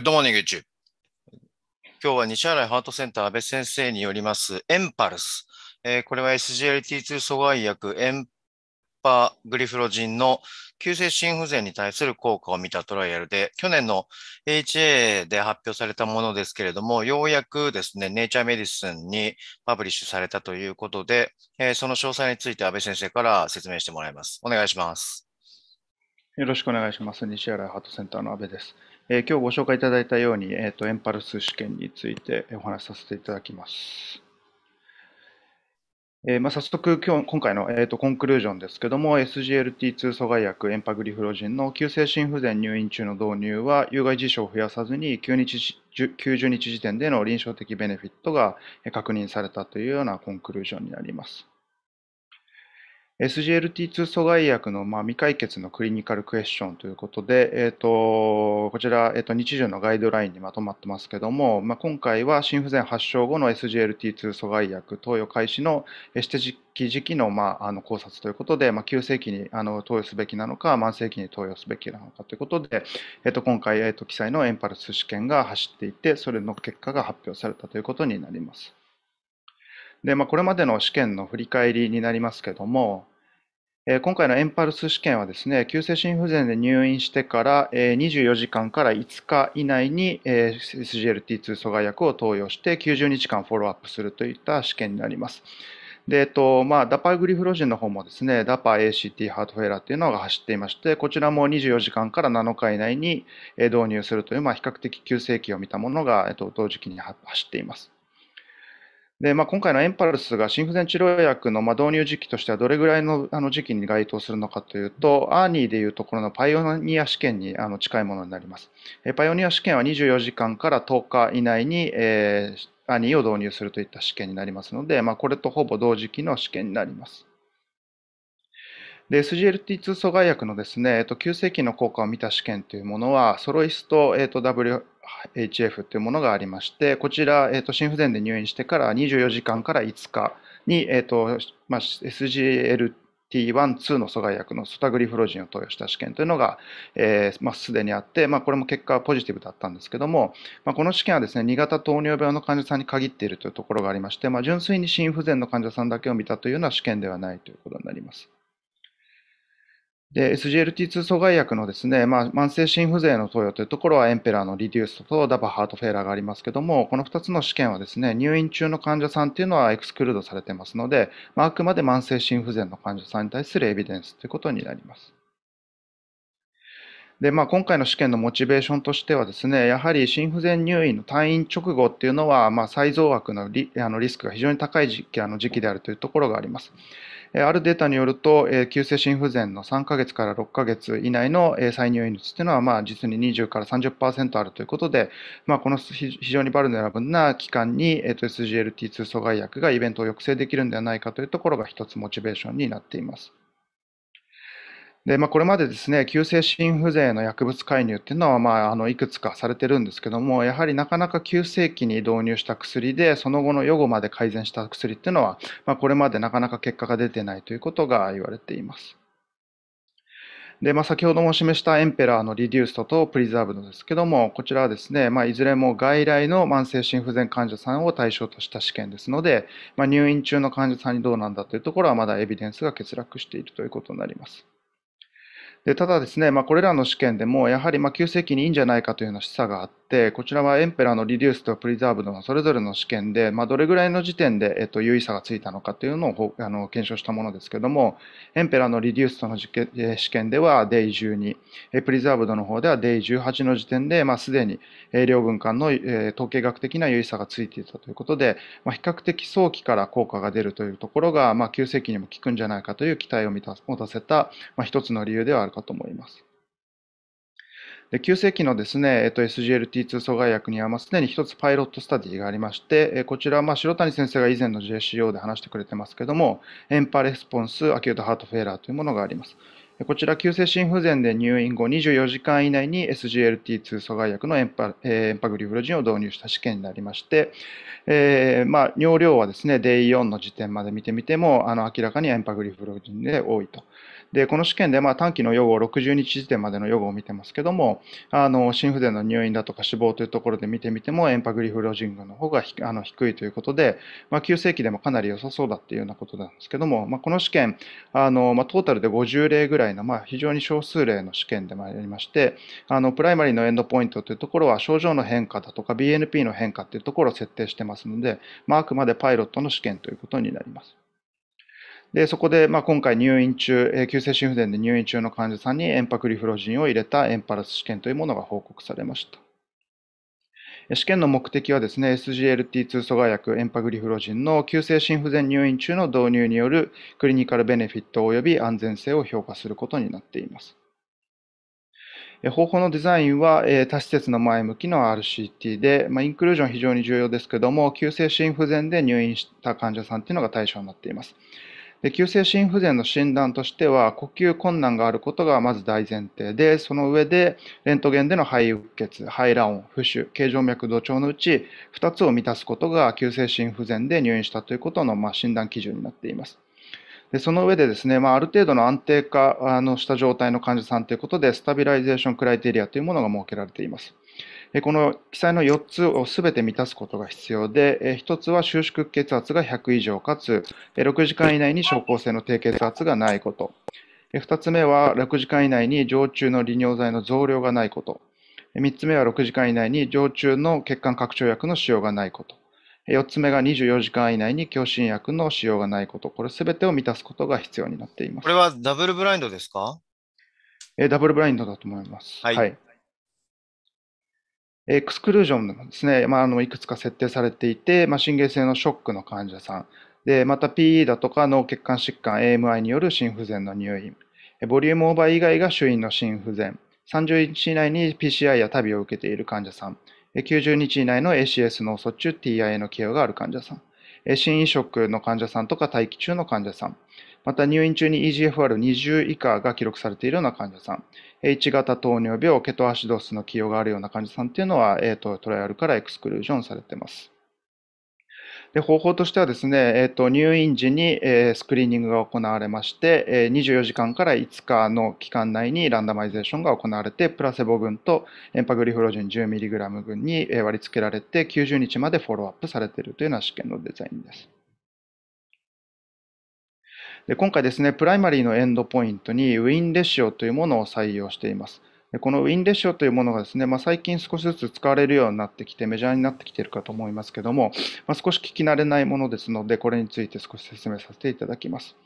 グッド YouTube。今日は西原ハートセンター安倍先生によりますエンパルス。えー、これは SGLT2 阻害薬エンパグリフロジンの急性心不全に対する効果を見たトライアルで、去年の HA で発表されたものですけれども、ようやくですね、ネイチャーメディスンにパブリッシュされたということで、えー、その詳細について安倍先生から説明してもらいます。お願いします。よろしくお願いします。西原ハートセンターの安倍です。えー、今日ご紹介いただいたように、えーと、エンパルス試験についてお話しさせていただきます。えーまあ、早速今日、今回の、えーと、コンクルージョンですけども、SGLT2 阻害薬エンパグリフロジンの急性心不全入院中の導入は、有害事象を増やさずに9日90日時点での臨床的ベネフィットが確認されたというようなコンクルージョンになります。SGLT2 阻害薬の、まあ、未解決のクリニカルクエスチョンということで、えーと、こちら、えーと、日常のガイドラインにまとまってますけども、まあ、今回は心不全発症後の SGLT2 阻害薬投与開始のエステ時期時期の,、まあ、あの考察ということで、まあ、急性期にあの投与すべきなのか慢性期に投与すべきなのかということで、えーと、今回、えー、と記載のエンパルス試験が走っていてそれの結果が発表されたということになります。でまあ、これまでの試験の振り返りになりますけども、今回のエンパルス試験はですね、急性心不全で入院してから24時間から5日以内に SGLT2 阻害薬を投与して90日間フォローアップするといった試験になります。で、えっと、まあ、ダパグリフロジンの方もですね、ダパ ACT ハートフェラーというのが走っていまして、こちらも24時間から7日以内に導入するという、まあ、比較的急性期を見たものが、えっと、同時期に走っています。で、まあ、今回のエンパルスが心不全治療薬の導入時期としてはどれぐらいの時期に該当するのかというと、アーニーでいうところのパイオニア試験に近いものになります。パイオニア試験は24時間から10日以内に、えー、アーニーを導入するといった試験になりますので、まあ、これとほぼ同時期の試験になります。SGLT2 阻害薬のですね、急性期の効果を見た試験というものは、ソロイスと、えっと、W、HF というものがありまして、こちら、えーと、心不全で入院してから24時間から5日に、えーとまあ、SGLT1、2の阻害薬のソタグリフロジンを投与した試験というのが、えーまあ、すでにあって、まあ、これも結果はポジティブだったんですけども、まあ、この試験はですね、2型糖尿病の患者さんに限っているというところがありまして、まあ、純粋に心不全の患者さんだけを見たというような試験ではないということになります。で、SGLT2 阻害薬のですね、まあ、慢性心不全の投与というところは、エンペラーのリデュースとダバハートフェーラーがありますけども、この2つの試験はですね、入院中の患者さんっていうのはエクスクルードされてますので、まあ、あくまで慢性心不全の患者さんに対するエビデンスということになります。で、まあ、今回の試験のモチベーションとしてはですね、やはり心不全入院の退院直後っていうのは、まあ、再増悪のリあのリスクが非常に高い時期あの時期であるというところがあります。あるデータによると、急性心不全の3ヶ月から6ヶ月以内の再入院率というのは、まあ、実に20から30%あるということで、まあ、この非常にバルネラブルな期間に、えー、SGLT2 阻害薬がイベントを抑制できるんではないかというところが一つモチベーションになっています。でまあ、これまでですね急性心不全の薬物介入っていうのは、まあ、あのいくつかされてるんですけどもやはりなかなか急性期に導入した薬でその後の予後まで改善した薬っていうのは、まあ、これまでなかなか結果が出てないということが言われています。で、まあ、先ほども示したエンペラーのリデューストとプリザーブドですけども、こちらはですね、まあ、いずれも外来の慢性心不全患者さんを対象とした試験ですので、まあ、入院中の患者さんにどうなんだというところはまだエビデンスが欠落しているということになります。でただですね、まあ、これらの試験でもやはりまあ急性期にいいんじゃないかというような示唆があっ、こちらはエンペラーのリデュースとプリザーブドのそれぞれの試験で、まあ、どれぐらいの時点で、えっと、有意差がついたのかというのをあの検証したものですけども、エンペラーのリデュースとの試験では Day12、プリザーブドの方では Day18 の時点で、まあ、すでに両軍間の、えー、統計学的な有意差がついていたということで、まあ、比較的早期から効果が出るというところが、まあ、急性期にも効くんじゃないかという期待を持たせた、まあ、一つの理由ではあるかと思います。で急性期のですね、えっと、SGLT2 阻害薬には、すでに一つパイロットスタディがありまして、こちらはまあ白谷先生が以前の JCO で話してくれてますけども、エンパレスポンスアキュートハートフェーラーというものがあります。こちら、急性心不全で入院後24時間以内に SGLT2 阻害薬のエンパ,、えー、エンパグリフロジンを導入した試験になりまして、えーまあ、尿量はですね、デイ4の時点まで見てみても、あの明らかにエンパグリフロジンで多いと。で、この試験でまあ短期の予後、60日時点までの予後を見てますけども、あの心不全の入院だとか死亡というところで見てみても、エンパグリフロジングの方があの低いということで、まあ、急性期でもかなり良さそうだっていうようなことなんですけども、まあ、この試験、あのまあ、トータルで50例ぐらいの、まあ、非常に少数例の試験でもありまして、あのプライマリーのエンドポイントというところは、症状の変化だとか、BNP の変化というところを設定してますので、まあ、あくまでパイロットの試験ということになります。でそこで、まあ、今回入院中、えー、急性心不全で入院中の患者さんにエンパクリフロジンを入れたエンパラス試験というものが報告されました。試験の目的はですね、SGLT2 阻害薬エンパグリフロジンの急性心不全入院中の導入によるクリニカルベネフィット及び安全性を評価することになっています。方法のデザインは多施設の前向きの RCT で、まあ、インクルージョン非常に重要ですけども、急性心不全で入院した患者さんというのが対象になっています。で急性心不全の診断としては呼吸困難があることがまず大前提でその上でレントゲンでの肺うっ血肺卵音浮腫形状脈土調のうち2つを満たすことが急性心不全で入院したということの、まあ、診断基準になっています。でその上でですね、まあ、ある程度の安定化のした状態の患者さんということでスタビライゼーションクライテリアというものが設けられています。この記載の4つをすべて満たすことが必要で、1つは収縮血圧が100以上かつ、6時間以内に症候性の低血圧がないこと。2つ目は6時間以内に常駐の利尿剤の増量がないこと。3つ目は6時間以内に常駐の血管拡張薬の使用がないこと。4つ目が24時間以内に強心薬の使用がないこと。これべてを満たすことが必要になっています。これはダブルブラインドですかえダブルブラインドだと思います。はい、はいエクスクルージョンもですね、まあ、あのいくつか設定されていて、まあ、神経性のショックの患者さん、でまた PE だとか脳血管疾患、AMI による心不全の入院、ボリュームオーバー以外が主因の心不全、30日以内に PCI やビを受けている患者さん、90日以内の ACS 脳卒中、TIA のケアがある患者さん、心移植の患者さんとか待機中の患者さん、また入院中に EGFR20 以下が記録されているような患者さん、H 型糖尿病、ケトアシドスの起用があるような患者さんっていうのは、えーと、トライアルからエクスクルージョンされています。で方法としてはですね、えーと、入院時に、えー、スクリーニングが行われまして、えー、24時間から5日の期間内にランダマイゼーションが行われて、プラセボ群とエンパグリフロジン 10mg 群に割り付けられて、90日までフォローアップされているというような試験のデザインです。で今回ですね、プライマリーのエンドポイントにウィンレシオというものを採用しています。このウィンレシオというものがですね、まあ、最近少しずつ使われるようになってきて、メジャーになってきているかと思いますけども、まあ、少し聞き慣れないものですので、これについて少し説明させていただきます。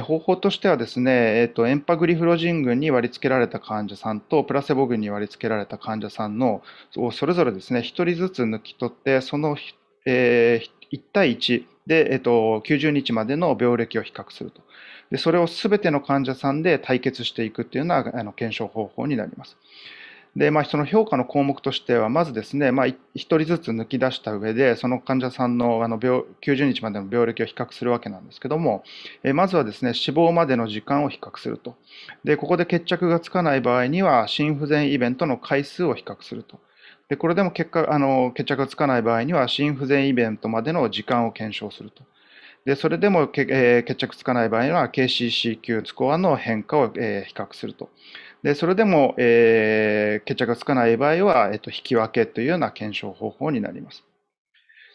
方法としてはですね、えっと、とエンパグリフロジン群に割り付けられた患者さんとプラセボ群に割り付けられた患者さんのをそれぞれですね1人ずつ抜き取ってその、えー、1対1で、えっと、90日までの病歴を比較すると。でそれをすべての患者さんで対決していくっていうのはあの検証方法になります。で、まあ、その評価の項目としては、まずですね、まあ、1人ずつ抜き出した上で、その患者さんのあの病90日までの病歴を比較するわけなんですけども、えまずはですね、死亡までの時間を比較すると。で、ここで決着がつかない場合には、心不全イベントの回数を比較すると。でこれでも結果あの決着がつかない場合には心不全イベントまでの時間を検証すると。でそれでもえー、決着つかない場合には KCCQ スコアの変化を、えー、比較すると。でそれでも、えー、決着がつかない場合は、えーと引き分けというような検証方法になります。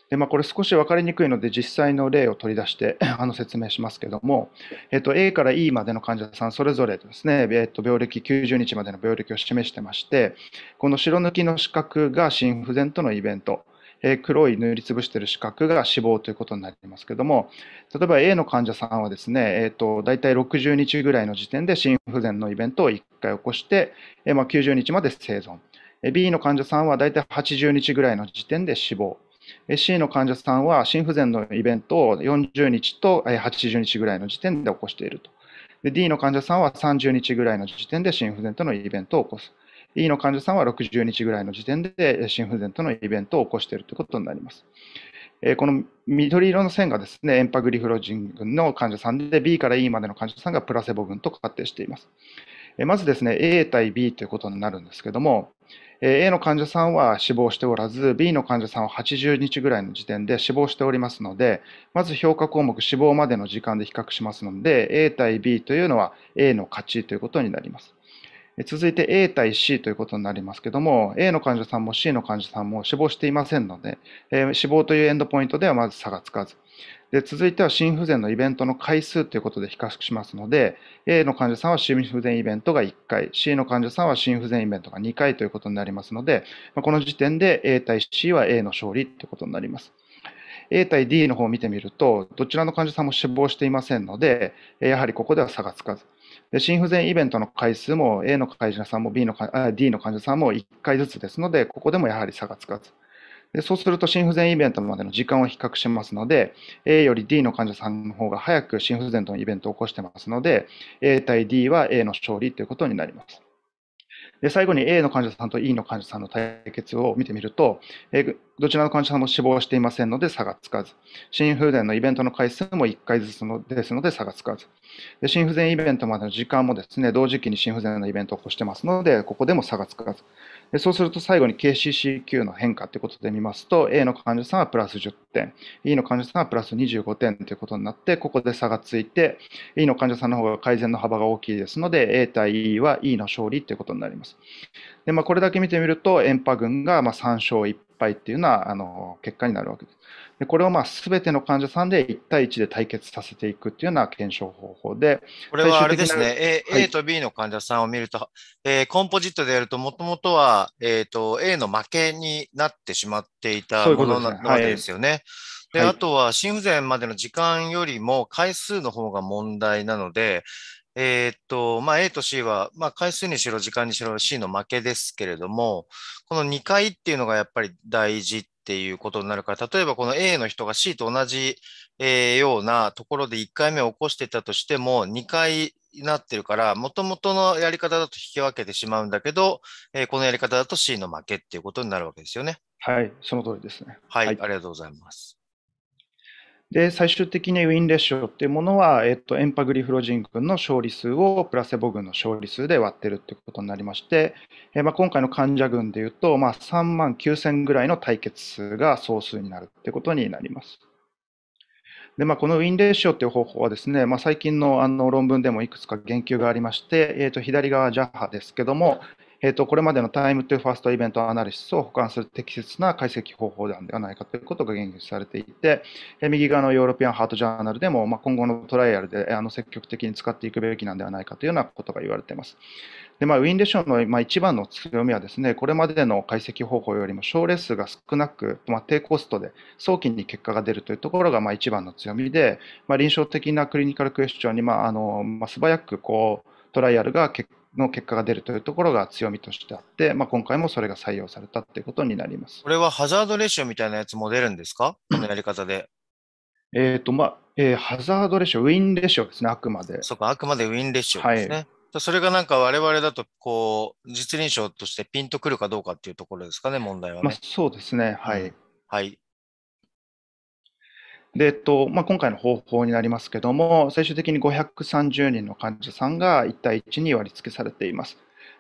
で、まあ、これ少し分かりにくいので実際の例を取り出して あの説明しますけども、えと、A から E までの患者さんそれぞれですね、えと、病歴90日までの病歴を示してましてこの白抜きの四角が心不全とのイベントえ黒い塗りつぶしている四角が死亡ということになりますけども例えば A の患者さんはですね、えーと、大体60日ぐらいの時点で心不全のイベントを1回起こして、えまあ、90日まで生存 B の患者さんは大体80日ぐらいの時点で死亡 C の患者さんは心不全のイベントを40日と80日ぐらいの時点で起こしていると。D の患者さんは30日ぐらいの時点で心不全とのイベントを起こす。E の患者さんは60日ぐらいの時点で心不全とのイベントを起こしているということになります。この緑色の線がですね、エンパグリフロジン群の患者さんで、B から E までの患者さんがプラセボ群と仮定しています。まずですね、A 対 B ということになるんですけども、A の患者さんは死亡しておらず、B の患者さんは80日ぐらいの時点で死亡しておりますので、まず評価項目死亡までの時間で比較しますので、A 対 B というのは A の勝ちということになります。続いて A 対 C ということになりますけども、A の患者さんも C の患者さんも死亡していませんので、死亡というエンドポイントではまず差がつかず。で続いては心不全のイベントの回数ということで比較しますので A の患者さんは心不全イベントが1回 C の患者さんは心不全イベントが2回ということになりますのでこの時点で A 対 C は A の勝利ということになります。A 対 D の方を見てみると、どちらの患者さんも死亡していませんので、やはりここでは差がつかず。で心不全イベントの回数も A の患者さんも B の D の患者さんも1回ずつですので、ここでもやはり差がつかず。でそうすると心不全イベントまでの時間を比較しますので A より D の患者さんの方が早く心不全とのイベントを起こしてますので A 対 D は A の勝利ということになります。で最後に A の患者さんと E の患者さんの対決を見てみると、どちらの患者さんも死亡していませんので差がつかず、心不全のイベントの回数も1回ずつのですので差がつかずで、心不全イベントまでの時間もですね同時期に心不全のイベントを起こしてますので、ここでも差がつかず、でそうすると最後に KCCQ の変化ということで見ますと、A の患者さんはプラス10点、E の患者さんはプラス25点ということになって、ここで差がついて、E の患者さんの方が改善の幅が大きいですので、A 対 E は E の勝利ということになります。でまあ、これだけ見てみると、エンパ群がま3勝1敗っていうのはあの結果になるわけです。でこれをまあ全ての患者さんで1対1で対決させていくっていうような検証方法で。これはあれですね、A, A と B の患者さんを見ると、はい、えー、コンポジットでやると、もともとは、えーと、と A の負けになってしまっていたものなわけですよね。で、あとは心不全までの時間よりも回数の方が問題なので、えー、っと、まあ、A と C は、まあ、回数にしろ時間にしろ C の負けですけれども、この2回っていうのがやっぱり大事っていうことになるから、例えばこの A の人が C と同じ、えー、ようなところで1回目を起こしてたとしても、2回なってるから、もともとのやり方だと引き分けてしまうんだけど、えー、このやり方だと C の負けっていうことになるわけですよね。はい、その通りですね。はい、はい、ありがとうございます。で、最終的にウィンレショっていうものは、えっと、エンパグリフロジン群の勝利数をプラセボ群の勝利数で割ってるってことになりまして、えまあ、今回の患者群でいうと、まあ、3万9000ぐらいの対決数が総数になるってことになります。で、まあ、このウィンレーシオという方法はですね、まあ、最近のあの論文でもいくつか言及がありまして、えー、と左側 JAHA ですけども、えーと、これまでのタイムというファーストイベントアナリシスを保管する適切な解析方法ではないかということが言及されていて、え右側のヨーロピアンハートジャーナルでも、まあ、今後のトライアルであの積極的に使っていくべきなんではないかというようなことが言われています。でまあ、ウィンデションの、まあ、一番の強みはですね、これまでの解析方法よりも症例数が少なく、まあ、低コストで早期に結果が出るというところが、まあ、一番の強みで、まあ、臨床的なクリニカルクエスチョンに、まああのまあ、素早くこうトライアルが結の結果が出るというところが強みとしてあって、まあ、今回もそれが採用されたということになります。これはハザードレシオみたいなやつも出るんですかこのやり方で。えっ、と、まあ、えー、ハザードレシオ、ウィンレシオですね、あくまで。そうか、あくまでウィンレシオですね。はいそれがなんかわれわれだと、こう、実臨床としてピンとくるかどうかっていうところですかね、問題は、ね、まあ、そうですね、はい。はい。で、えっとまあ、今回の方法になりますけども、最終的に530人の患者さんが1対1に割り付けされています。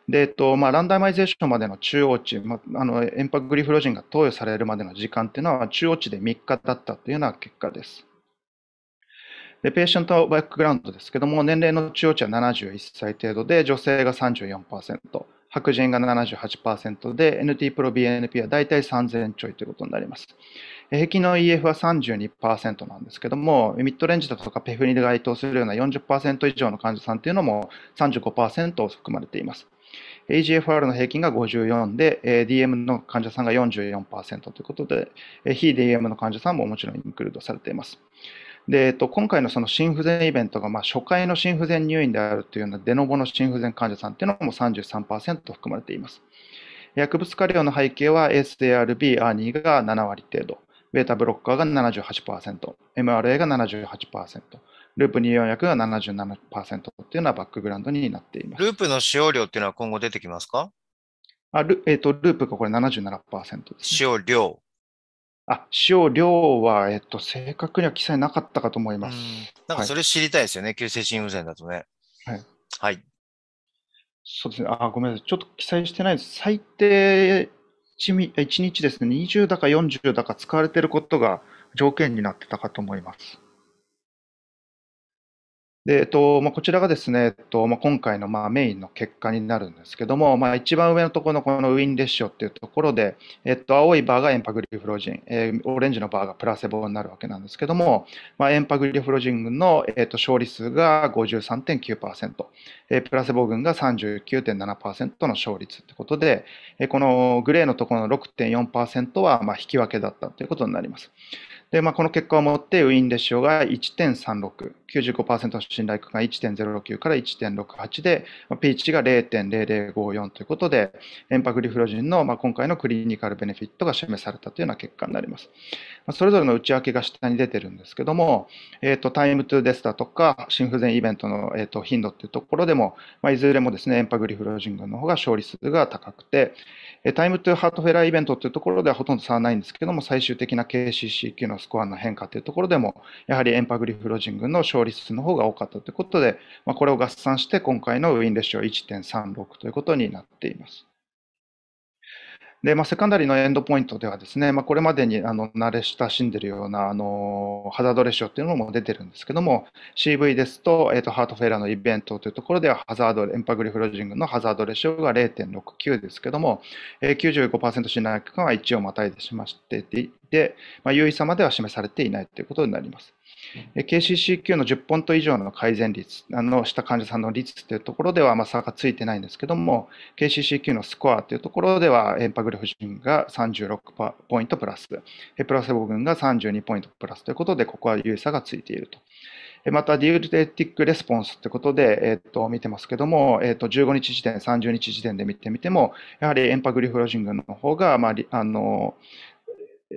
でえっとまあ、ランダマイゼーションまでの中央値、まあ、あのエンパグリフロジンが投与されるまでの時間というのは中央値で3日だったというような結果です。でペーシェントバックグラウンドですけども、年齢の中央値は71歳程度で、女性が34%、白人が78%で、NT プロ BNP は大体3000ちょいということになります。平均の EF は32%なんですけども、ミッドレンジだとかペフニで該当するような40%以上の患者さんというのも35%含まれています。AGFR の平均が54で、DM の患者さんが44%ということで、非 DM の患者さんももちろんインクルードされています。で今回のその心不全イベントが、まあ、初回の心不全入院であるというようなデノボの心不全患者さんというのも33%含まれています。薬物過量の背景は SARB、アーニーが7割程度、ベータブロッカーが78%、MRA が78%、ループ24薬が77%っていうのはバックグラウンドになっています。ループの使用量っていうのは今後出てきますかあル,、えーと、ループがこれ77%です、ね。使用量。あ、使用量は、えっ、ー、と、正確には記載なかったかと思います。なんかそれ知りたいですよね、はい、急性心不全だとね。はい。はい。そうですね。あ、ごめんなさい。ちょっと記載してないです。最低 1, 日ですね、20だか40だか使われていることが条件になってたかと思います。で、えっとまあ、こちらがですね、えっとまあ、今回のまあメインの結果になるんですけども、まあ、一番上のところのこのウィンレッシオっていうところで、えっと、青いバーがエンパグリフロジン、えー、オレンジのバーがプラセボになるわけなんですけども、まあ、エンパグリフロジン群の、えっと、勝利数が53.9%、えー、プラセボ群が39.7%の勝率ということで、えー、このグレーのところの6.4%はまあ引き分けだったということになります。で、まあ、この結果をもってウィンレシオが1.36、95%の信頼区間が1.09から1.68で、ピー P 値が0.0054ということで、エンパグリフロジンの、まあ、今回のクリニカルベネフィットが示されたというような結果になります。まあ、それぞれの内訳が下に出てるんですけども、えーと、タイムトゥーデスだとか、心不全イベントの、えーと、と頻度っていうところでも、まあ、いずれもですね、エンパグリフロジン群の方が勝利数が高くて、タイムトゥーハートフェラーイベントっていうところではほとんど差はないんですけども、最終的な KCCQ のスコアの変化というところでも、やはりエンパグリフロジングの勝利数の方が多かったということで、まあ、これを合算して今回のウィンレシオ1.36ということになっています。で、まあ、セカンダリーのエンドポイントではですね、まあ、これまでにあの慣れ親しんでいるようなあのハザードレシオっていうのも出てるんですけども CV ですと,、えーと、ハートフェラーのイベントというところではハザードエンパグリフロジングのハザードレシオが0.69ですけども、えー、95%信頼区間は1をまたいでしましてで、ま優位さまでは示されていないということになります。KCCQ の10ポント以上の改善率のした患者さんの率というところでは、まあ、差がついてないんですけども、KCCQ のスコアというところでは、エンパグリフンが36ポイントプラス、プラセボ群が32ポイントプラスということで、ここは有差がついていると。また、デューレティックレスポンスということで、えっ、ー、と見てますけども、えっ、ー、と15日時点、30日時点で見てみても、やはりエンパグリフロジングの方が、まあ、あの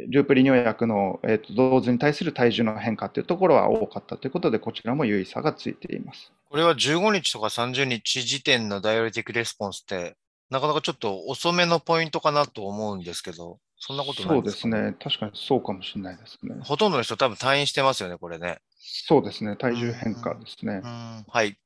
ループ利尿薬の、えー、と同時に対する体重の変化というところは多かったということで、こちらも有意差がついています。これは15日とか30日時点のダイオリティックレスポンスって、なかなかちょっと遅めのポイントかなと思うんですけど、そんなことないですかそうですね、確かにそうかもしれないですね。ほとんどの人、多分退院してますよね、これね。そうですね、体重変化ですね。はい。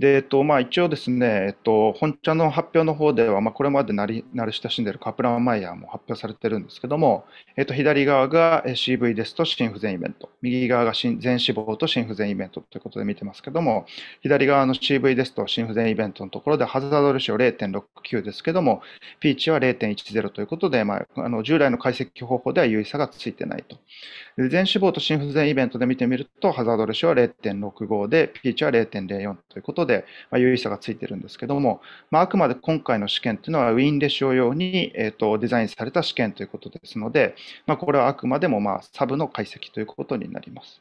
で、えっとまあ、一応ですね、えっと、本社の発表の方では、まあ、これまでな慣れ親しんでいるカプラマイヤーも発表されてるんですけども、えっと、左側が CV ですと心不全イベント、右側が全脂肪と心不全イベントということで見てますけども、左側の CV ですと心不全イベントのところでハザードレシオ0.69ですけども、ピーチは0.10ということで、まあ、あの従来の解析方法では有意差がついてないと。全脂肪と心不全イベントで見てみると、ハザードレシオは0.65で、ピーチは0.04ということで、で、まあ、有意差がついてるんですけども、まあ、あくまで今回の試験というのはウィンレシオ用に、えーと、とデザインされた試験ということですので、まあ、これはあくまでもまあサブの解析ということになります。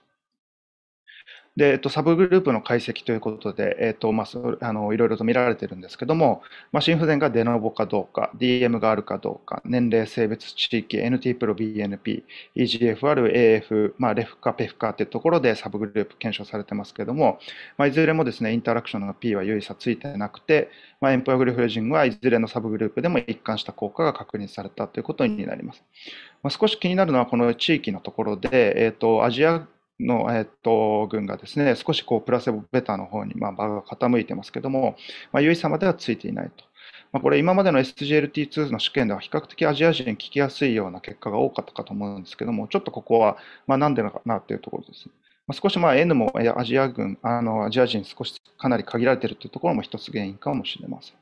で、えっと、サブグループの解析ということで、えっとまあ、あのいろいろと見られてるんですけども、まあ、心不全がデノボかどうか、DM があるかどうか、年齢、性別、地域、NT プロ、BNP、EGFR、AF、まあ、レフかペフかってところでサブグループ検証されてますけども、まあ、いずれもですね、インタラクションの P は有意差ついてなくて、まあ、エンプアグリフレジングはいずれのサブグループでも一貫した効果が確認されたということになります。まあ、少し気になるのはこの地域のところで、えっと、とアジアの、えっと、群がですね、少しこうプラセボベタの方に、まあ、場が傾いてますけども、まあ、唯さまではついていないと。まあ、これ今までの SGLT2 の試験では比較的アジア人聞きやすいような結果が多かったかと思うんですけども、ちょっとここは、まあ、なんでのかなっていうところですね。まあ、少しまあ N もアジア軍、あのアジア人少しかなり限られているというところも一つ原因かもしれません。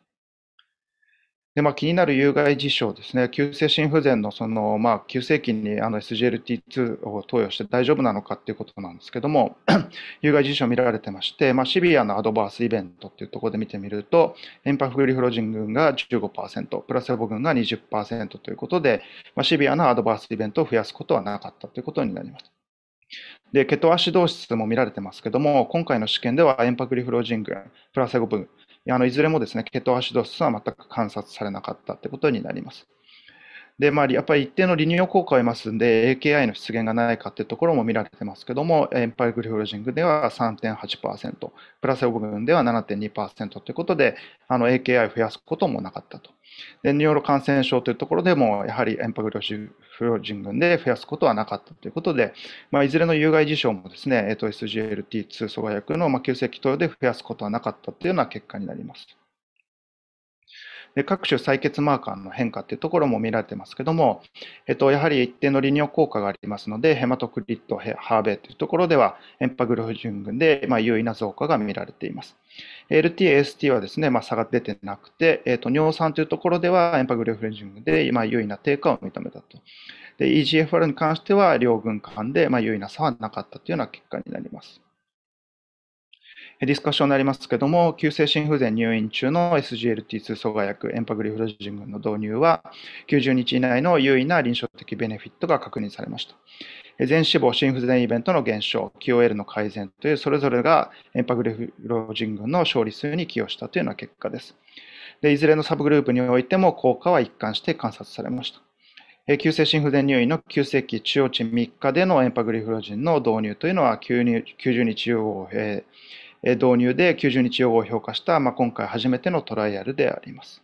でまあ、気になる有害事象ですね、急性心不全のその、まあ、急性期にあの SGLT2 を投与して大丈夫なのかということなんですけども、有害事象見られてまして、まあ、シビアなアドバースイベントというところで見てみると、エンパフグリフロジン群が15%、プラセボ群が20%ということで、まあ、シビアなアドバースイベントを増やすことはなかったということになります。で、ケトアシドーシスも見られてますけども、今回の試験ではエンパクリフロジン群、プラセゴ群、あのいずれもですね、ケトアシドスは全く観察されなかったってことになります。で、まあ、やっぱり一定の利尿効果を得ますんで、AKI の出現がないかっていうところも見られてますけども、エンパイグリフロジングでは3.8%、プラセオ分では7.2%ということで、あの AKI を増やすこともなかったと。で、ニューロ感染症というところでも、やはりエンパイグリフロジングで増やすことはなかったということで、まあ、いずれの有害事象もですね、えっと、SGLT2 阻害薬の、まあ、急性期投与で増やすことはなかったというような結果になります。で各種採血マーカーの変化っていうところも見られてますけども、えっと、やはり一定の利尿効果がありますので、ヘマトクリット、ハーベというところでは、エンパグルフ順群で、まあ、優位な増加が見られています。LT、AST はですね、まあ、差が出てなくて、えっと、尿酸というところでは、エンパグルフ順群で、まあ、優位な低下を認めたと。EGFR に関しては、両軍間で、まあ、優位な差はなかったというような結果になります。ディスカッションになりますけども、急性心不全入院中の SGLT2 阻害薬、エンパグリフロジングの導入は、90日以内の優位な臨床的ベネフィットが確認されました。全死亡、心不全イベントの減少、QOL の改善という、それぞれがエンパグリフロジングの勝利数に寄与したというような結果です。でいずれのサブグループにおいても効果は一貫して観察されました。急性心不全入院の急性期中央値3日でのエンパグリフロジンの導入というのは90日以え導入で90日予防を評価した、まあ、今回初めてのトライアルであります。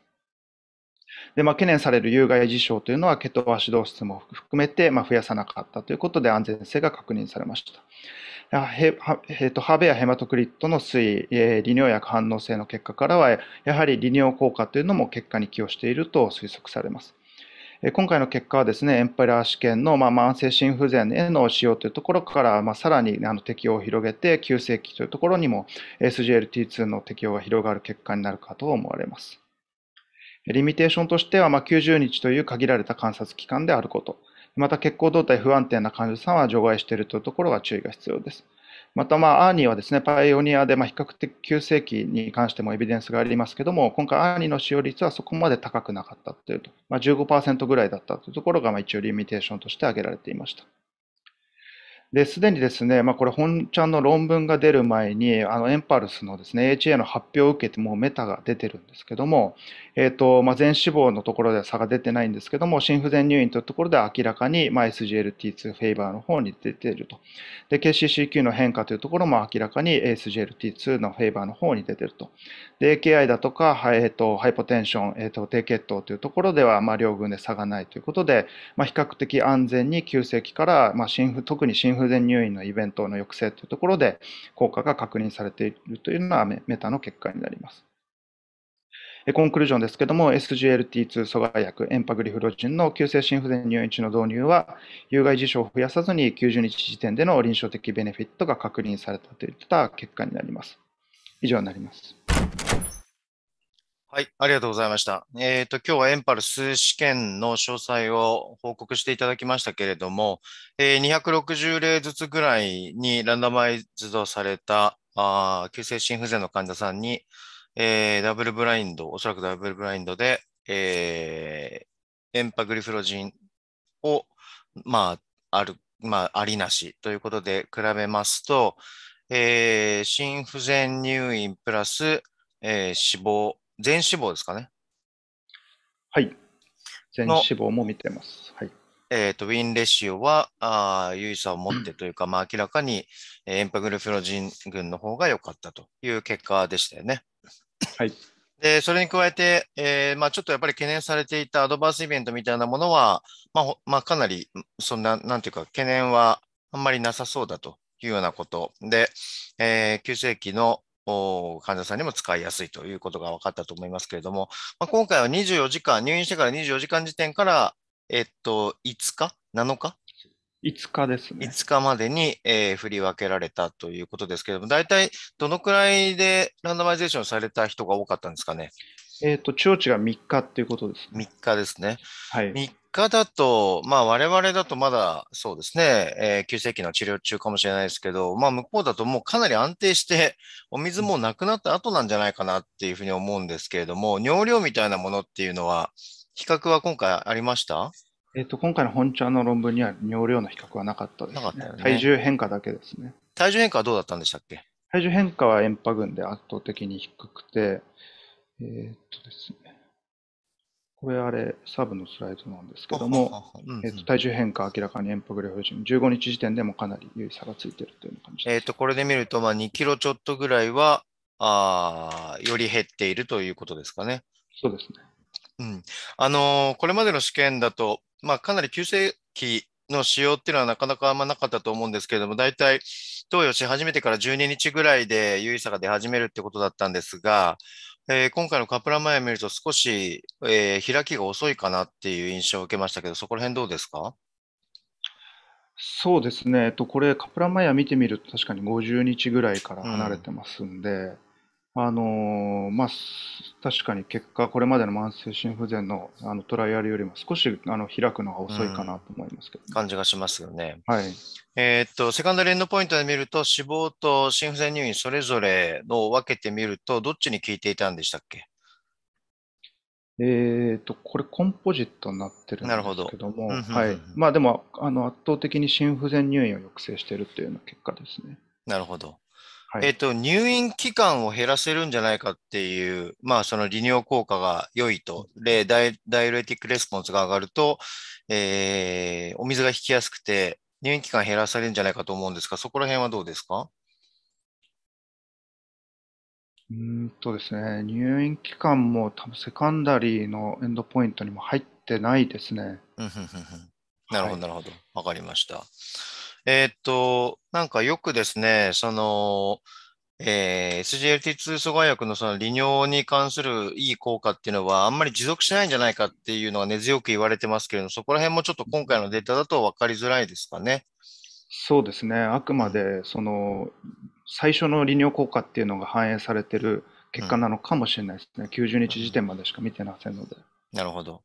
で、まあ、懸念される有害事象というのは、血糖アシド質も含めて、まあ、増やさなかったということで安全性が確認されました。ヘとハーベやヘマトクリットの推移、利尿薬反応性の結果からは、やはり利尿効果というのも結果に寄与していると推測されます。今回の結果はですね、エンペラー試験の、まあ、慢性心不全への使用というところから、まあ、さらにあの適用を広げて、急性期というところにも SGLT2 の適用が広がる結果になるかと思われます。リミテーションとしては、まあ、90日という限られた観察期間であること。また、血行動態不安定な患者さんは除外しているというところは注意が必要です。また、まあ、アーニーはですね、パイオニアで、まあ、比較的急性期に関してもエビデンスがありますけども、今回アーニーの使用率はそこまで高くなかったというと、まあ、15%ぐらいだったというところが、まあ、一応リミテーションとして挙げられていました。で、すでにですね、まあ、これ本ちゃんの論文が出る前に、あのエンパルスのですね、HA の発表を受けて、もうメタが出てるんですけども、えーとまあ、全脂肪のところでは差が出てないんですけども、心不全入院というところでは明らかに、まあ、SGLT2 フェイバーの方に出ていると。で、KCCQ の変化というところも明らかに SGLT2 のフェイバーの方に出ていると。で、AKI だとか、えーと、ハイポテンション、えーと、低血糖というところでは、まあ、両軍で差がないということで、まあ、比較的安全に急性期から、まあ、心不特に心不全入院のイベントの抑制というところで効果が確認されているというのはメタの結果になります。コンクルージョンですけども、SGLT2 阻害薬、エンパグリフロジンの急性心不全入院中の導入は、有害事象を増やさずに90日時点での臨床的ベネフィットが確認されたといった結果になります。以上になります。はい、ありがとうございました。えっ、ー、と、今日はエンパルス試験の詳細を報告していただきましたけれども、えー、260例ずつぐらいにランダマイズドされたあ急性心不全の患者さんに、えー、ダブルブラインド、おそらくダブルブラインドで、えー、エンパグリフロジンを、まあ、ある、まあ、ありなしということで比べますと、えー、心不全入院プラス、えー、死亡、全死亡ですかね。はい。全死亡も見てます。はい。えー、と、ウィンレシオは、あ優位差を持ってというか、まあ、明らかに、えー、エンパグルフロジン群の方が良かったという結果でしたよね。はい。で、それに加えて、えー、まあ、ちょっとやっぱり懸念されていたアドバンスイベントみたいなものは、まあ、まあ、かなり、そんな、なんていうか、懸念はあんまりなさそうだというようなこと。で、えー、急性期の患者さんにも使いやすいということが分かったと思いますけれども、まあ、今回は24時間、入院してから24時間時点から、えっと、5日、7日5日ですね。5日までに、えー、振り分けられたということですけれども、大体どのくらいでランダマイゼーションされた人が多かったんですかね。えっ、ー、と、中央値が3日っていうことです、3日ですね。はい。3日だと、まあ我々だとまだそうですね、えー、急性期の治療中かもしれないですけど、まあ向こうだともうかなり安定して、お水もなくなった後なんじゃないかなっていうふうに思うんですけれども、尿量みたいなものっていうのは、比較は今回ありましたえっ、と、今回の本ちゃんの論文には尿量の比較はなかったです、ね、なかったね。体重変化だけですね。体重変化はどうだったんでしたっけ体重変化は塩パ群で圧倒的に低くて、えー、っとですね。これあれ、サブのスライドなんですけども、体重変化明らかに塩パグレフ順、15日時点でもかなり有意差がついてるという感じです。えっと、これで見ると、まあ、2キロちょっとぐらいは、あより減っているということですかね。そうですね。うん。あのー、これまでの試験だと、まあ、かなり急性期の使用っていうのはなかなかあんまなかったと思うんですけれども、大体投与し始めてから12日ぐらいで有意差が出始めるってことだったんですが、えー、今回のカプラマ前を見ると少し、えー、開きが遅いかなっていう印象を受けましたけど、そこら辺どうですかそうですね、えっと、これ、カプラマイヤ見てみると、確かに50日ぐらいから離れてますんで、うんあのーまあ、確かに結果、これまでの慢性心不全のあのトライアルよりも少しあの開くのが遅いかなと思いますけど、感じがしますよね。はいえー、っとセカンダリエンドポイントで見ると、死亡と心不全入院それぞれの分けてみると、どっちに効いていたんでしたっけえーと、とこれ、コンポジットになってるんですけども、はいまあ、でもあの圧倒的に心不全入院を抑制しているというような結果ですね。なるほど。えっ、と、入院期間を減らせるんじゃないかっていう、まあ、その利尿効果が良いと、で、ダイダイレティックレスポンスが上がると、えー、お水が引きやすくて、入院期間減らされるんじゃないかと思うんですが、そこら辺はどうですかうんとですね、入院期間も多分セカンダリーのエンドポイントにも入ってないですね。なるほど、なるほど。わ、かりました。えっと、なんかよくですね、その、えー、SGLT2 阻害薬のその利尿に関するいい効果っていうのはあんまり持続しないんじゃないかっていうのが根強く言われてますけれどそこら辺もちょっと今回のデータだと分かりづらいですかね。そうですね、あくまでその最初の利尿効果っていうのが反映されてる結果なのかもしれないですね、90日時点までしか見てませんので。なるほど。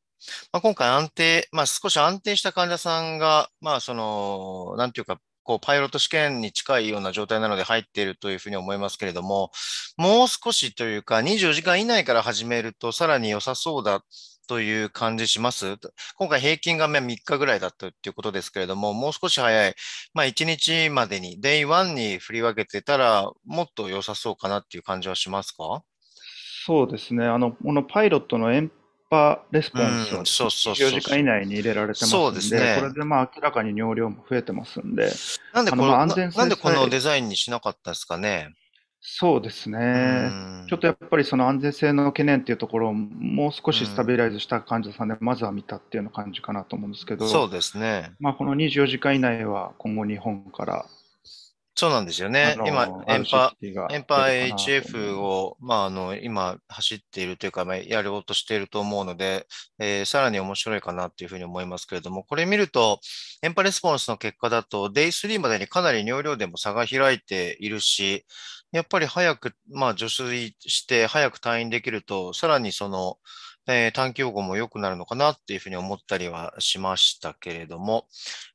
まあ、今回安定、まあ、少し安定した患者さんが、まあ、その、なんていうか、こう、パイロット試験に近いような状態なので入っているというふうに思いますけれども、もう少しというか、24時間以内から始めるとさらに良さそうだという感じします。今回平均が3日ぐらいだったということですけれども、もう少し早い、まあ1日までに、デイ1に振り分けてたら、もっと良さそうかなという感じはしますかそうですね。あの、このパイロットの波レスポンスを4時間以内に入れられてますので、ね、これでまあ明らかに尿量も増えてますんで、なんでこのなんでこのデザインにしなかったですかね。そうですね、ちょっとやっぱりその安全性の懸念っていうところをもう少しスタビライズした患者さんで、まずは見たっていうような感じかなと思うんですけど、そうですね、まあ、この24時間以内は今後、日本からそうなんですよね。今、エンパ、エンパ HF を、まあ、あの、今、走っているというか、まあ、やろうとしていると思うので、えー、さらに面白いかなというふうに思いますけれども、これ見ると、エンパレスポンスの結果だと、イスリ3までにかなり尿量でも差が開いているし、やっぱり早く、まあ、除水して、早く退院できると、さらにその、えー、短期用語も良くなるのかなっていうふうに思ったりはしましたけれども、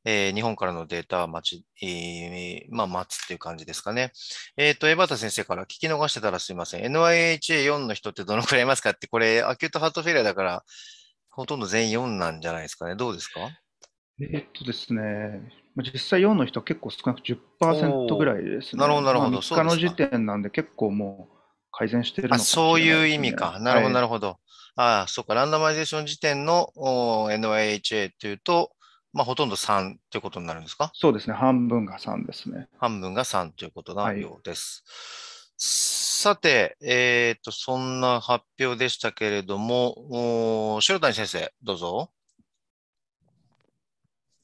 えー、日本からのデータは待ち、えー、まあ待つっていう感じですかね。えっ、ー、と、江端先生から聞き逃してたらすいません。NIHA4 の人ってどのくらいいますかって、これ、アキュートハートフェリアだから、ほとんど全員4なんじゃないですかね。どうですかえっとですね、実際4の人は結構少なく10%ぐらいですね。なるほど、なるほど。他の時点なんで結構もう改善してるのか、ね、そういう意味か。なるほど、なるほど。ああ、そうか、ランダマイゼーション時点の NYHA というと、まあ、ほとんど3ということになるんですかそうですね、半分が3ですね。半分が3ということなようです。はい、さて、えっ、ー、と、そんな発表でしたけれども、白谷先生、どうぞ。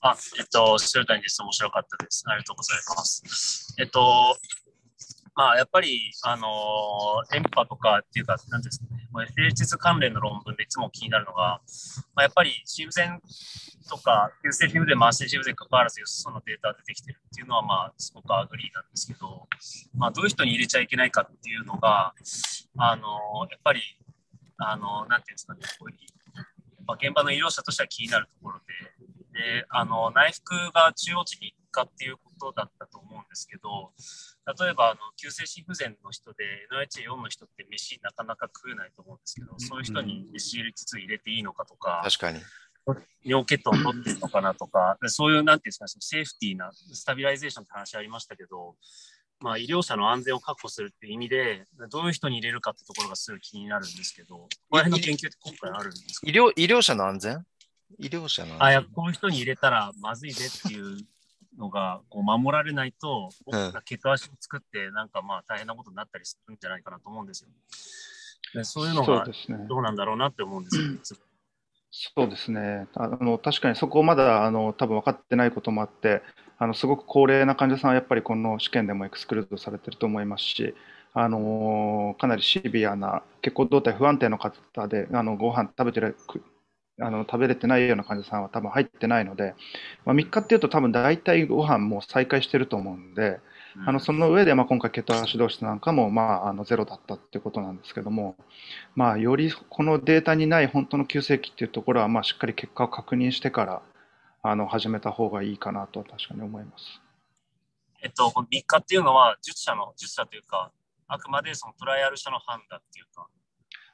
あ、えっと、白谷です。面白かったです。ありがとうございます。えっと、まあ、やっぱり、あのー、電波とかっていうか、なんですかね、FHS 関連の論文でいつも気になるのが、まあ、やっぱり修繕とか、急性フィルで回して修繕関わらず、よそのデータ出てきてるっていうのは、まあ、すごくアグリーなんですけど、まあ、どういう人に入れちゃいけないかっていうのが、あのー、やっぱり、あのー、なんていうんですかね、こういうまあ、現場の医療者としては気になるところで、であの内服が中央値に行くかっていうことだと、ですけど例えばあの急性心不全の人で NH4 の人って飯なかなか食えないと思うんですけどそういう人に飯入れつつ入れていいのかとか。確かに尿血糖を取ってるのかなとか、そういう、なんていうんですか、そのセーフティーな、スタビライゼーションって話ありましたけど、まあ、医療者の安全を確保するっていう意味で、どういう人に入れるかってところがすごい気になるんですけど、この辺の研究って今回あるんですか医療医療者の安全医療者のあいや、こういう人に入れたらまずいぜっていうのがこう守られないと、僕が蹴足を作って、なんかまあ大変なことになったりするんじゃないかなと思うんですよ。でそういうのがどうなんだろうなって思うんですよ、そうですね。あの確かにそこまだあの多分分かってないこともあって、あのすごく高齢な患者さんはやっぱりこの試験でもエクスクルードされてると思いますし、あのかなりシビアな血行動態不安定の方であのご飯食べてるあの食べれてないような患者さんは多分入ってないので、まあ、3日っていうと多分大体ご飯も再開してると思うんで、あのその上でまあ今回ケトア指導室なんかもまああのゼロだったってことなんですけども、まあ、よりこのデータにない本当の急性期っていうところはまあしっかり結果を確認してからあの始めた方がいいかなと確かに思います。えっと、この3日っていうのは術者の、術者というか、あくまでそのトライアル者の判断っていうか、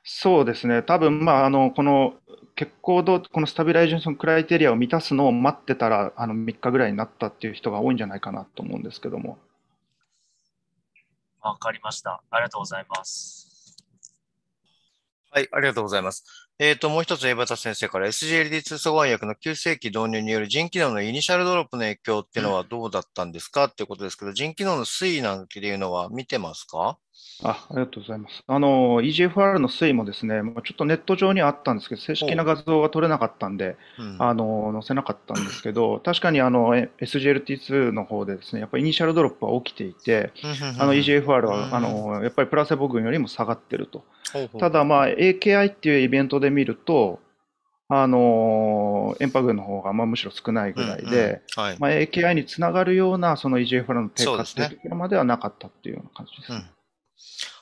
そうですね、多分まああのこの結構動、このスタビライジン、ションクライテリアを満たすのを待ってたら、あの3日ぐらいになったっていう人が多いんじゃないかなと思うんですけども。わかりました。ありがとうございます。はい、ありがとうございます。えっ、ー、と、もう一つ、江端先生から SGLD2 阻害薬の急性期導入による腎機能のイニシャルドロップの影響っていうのはどうだったんですか、うん、っていうことですけど、腎機能の推移なんていうのは見てますかあありがとうございます。あの、EGFR の推移もですね、ちょっとネット上にあったんですけど、正式な画像が撮れなかったんで、うん、あの、載せなかったんですけど、確かにあの、SGLT2 の方でですね、やっぱりイニシャルドロップは起きていて、あの、EGFR は、あの、やっぱりプラセボ群よりも下がってると。ただ、まあ、AKI っていうイベントで見ると、あのー、エンパ群の方がまあむしろ少ないぐらいで、まあ、AKI につながるようなその EGFR の低下っていうところまではなかったっていうような感じです。うん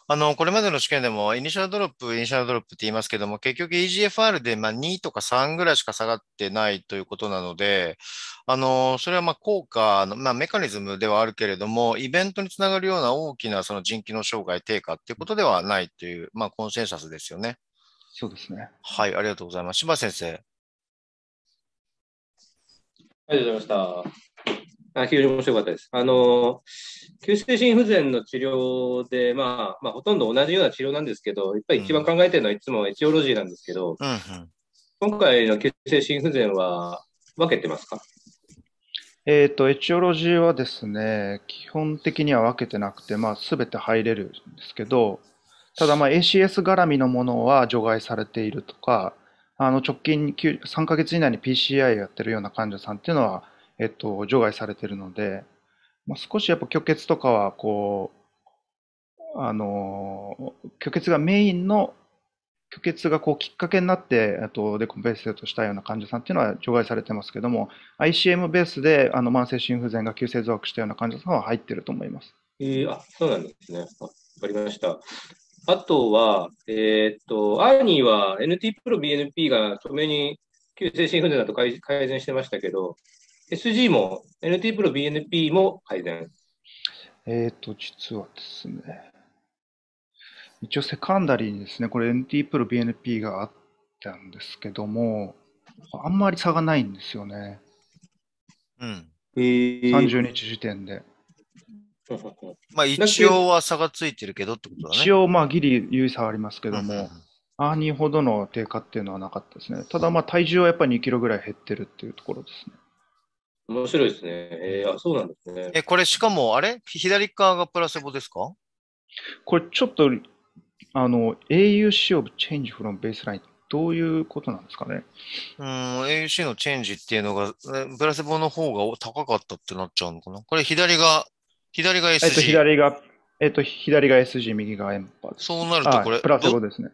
あの、これまでの試験でも、イニシャルドロップ、イニシャルドロップって言いますけども、結局 EGFR でま2とか3ぐらいしか下がってないということなので、あの、それはま効果の、まあ、メカニズムではあるけれども、イベントにつながるような大きなその人機能障害低下っていうことではないという、まあ、コンセンサスですよね。そうですね。はい、ありがとうございます。柴先生。ありがとうございました。あ非常に面白かったです。あの、急性心不全の治療で、まあ、まあ、ほとんど同じような治療なんですけど、やっぱり一番考えてるのはいつもエチオロジーなんですけど、うんうん、今回の急性心不全は分けてますかえっ、と、エチオロジーはですね、基本的には分けてなくて、まあ、すべて入れるんですけど、ただ、まあ、ACS 絡みのものは除外されているとか、あの直近3ヶ月以内に PCI やってるような患者さんっていうのは、えっと、除外されてるので、まあ、少しやっぱ虚血とかは、こう、あの、虚血がメインの、虚血がこうきっかけになって、えっと、デコンペンスートしたような患者さんっていうのは除外されてますけども、ICM ベースであの慢性心不全が急性増悪したような患者さんは入ってると思います。えー、あそうなんですね。わかりました。あとは、えー、っと、アーニーは NT プロ BNP が止めに急性心不全だと改善してましたけど、SG も NT プロ BNP も改善。えっ、ー、と、実はですね、一応セカンダリーにですね、これ NT プロ BNP があったんですけども、あんまり差がないんですよね。うん。え30日時点で。まあ一応は差がついてるけどってことだね。一応まあギリ優位差ありますけども、アーニーほどの低下っていうのはなかったですね。ただまあ体重はやっぱり2キロぐらい減ってるっていうところですね。面白いですね。えー、あ、そうなんですね。え、これしかも、あれ左側がプラセボですかこれちょっと、あの、AUC of change from baseline どういうことなんですかねうん、AUC のチェンジっていうのが、プラセボの方が高かったってなっちゃうのかなこれ左が、左が SG。えっと、左が、えっと、左が SG、右がエンパー。そうなるとこれ。プラセボですね。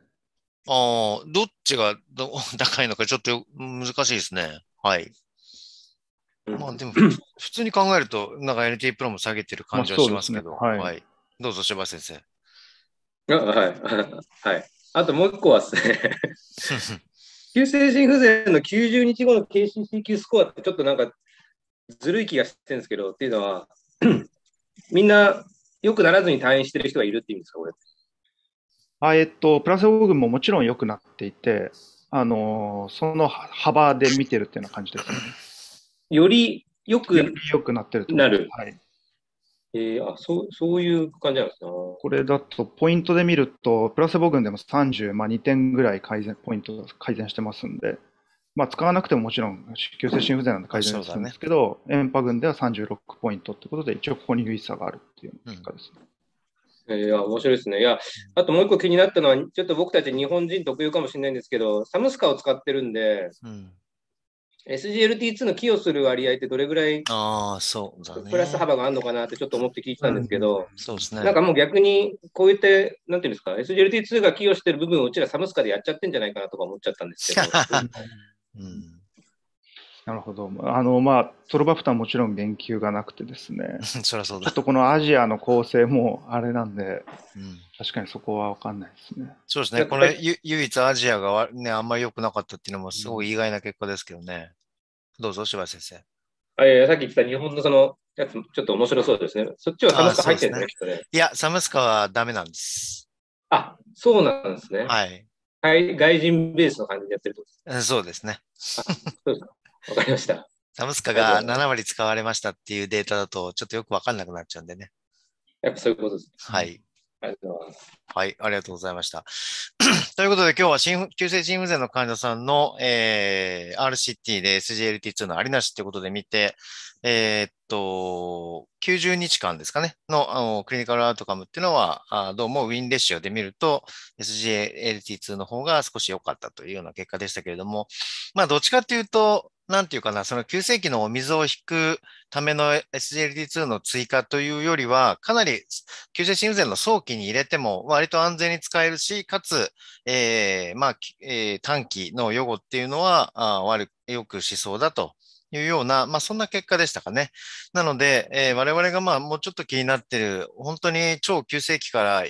ああ、どっちがど 高いのかちょっと難しいですね。はい。まあでも、普通に考えると、なんか NT プロも下げてる感じはしますけど、ねはい、はい。どうぞ、柴先生。はい。はい。あともう一個はですね 急性心不全の90日後の KCCQ スコアってちょっとなんかずるい気がしてるんですけど、っていうのは みんな良くならずに退院してる人がいるっていうんですか、これ。あえっと、プラセボ群ももちろん良くなっていて、あのー、その幅で見てるっていうような感じですね。よりよく良くなってるなる。はい。えー、あそうそういう感じなんですね。これだと、ポイントで見ると、プラセボ群でも30、まあ、2点ぐらい改善、ポイント改善してますんで、まあ、使わなくてももちろん、急性心不全なんで改善するんですけど、ね、エンパ群では36ポイントってことで、一応ここに優位差があるっていう結果ですね。うん、えー、面白いですね。いや、あともう一個気になったのは、ちょっと僕たち日本人特有かもしれないんですけど、サムスカを使ってるんで、うん SGLT2 の寄与する割合ってどれぐらいあそうだ、ね、プラス幅があるのかなってちょっと思って聞いたんですけど、うん、そうですね、なんかもう逆にこうやって、なんていうんですか、SGLT2 が寄与してる部分をうちらサムスカでやっちゃってんじゃないかなとか思っちゃったんですけど。うん、なるほど。あの、まあ、トロバプタンもちろん言及がなくてですね。そりゃそうだ。ちょっとこのアジアの構成もあれなんで、うん、確かにそこは分かんないですね。そうですね。これ、唯一アジアがね、あんまり良くなかったっていうのもすごい意外な結果ですけどね。どうぞ、柴先生。あいやさっき言った日本のそのやつ、ちょっと面白そうですね。そっちはサムスカ入ってるんですね。いや、サムスカはダメなんです。あ、そうなんですね。はい。外人ベースの感じでやってるとそうですね。そうですか。わかりました。サムスカが7割使われましたっていうデータだと、ちょっとよくわかんなくなっちゃうんでね。やっぱそういうことです、ね。はい。ありがとうございます。はい、ありがとうございました。ということで、今日は新急性心不全の患者さんの、えー、RCT で SGLT2 のありなしということで見て、えー、っと、90日間ですかね、のあのクリニカルアウトカムっていうのは、あどうもウィンレシオで見ると、SGLT2 の方が少し良かったというような結果でしたけれども、まあ、どっちかっていうと、なんていうかな、その急性期のお水を引くための SGLT2 の追加というよりは、かなり急性心不全の早期に入れても割と安全に使えるし、かつ、えー、まあ、えー、短期の予後っていうのは、あ悪よくしそうだというような、まあ、そんな結果でしたかね。なので、えー、我々がまあもうちょっと気になってる、本当に超急性期から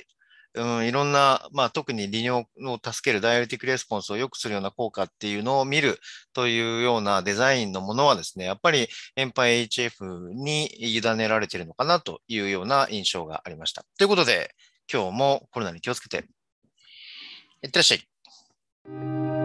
うん、いろんな、まあ、特に利尿を助けるダイアリティックレスポンスを良くするような効果っていうのを見るというようなデザインのものはですね、やっぱりエンパイ HF に委ねられているのかなというような印象がありました。ということで、今日もコロナに気をつけて、いってらっしゃい。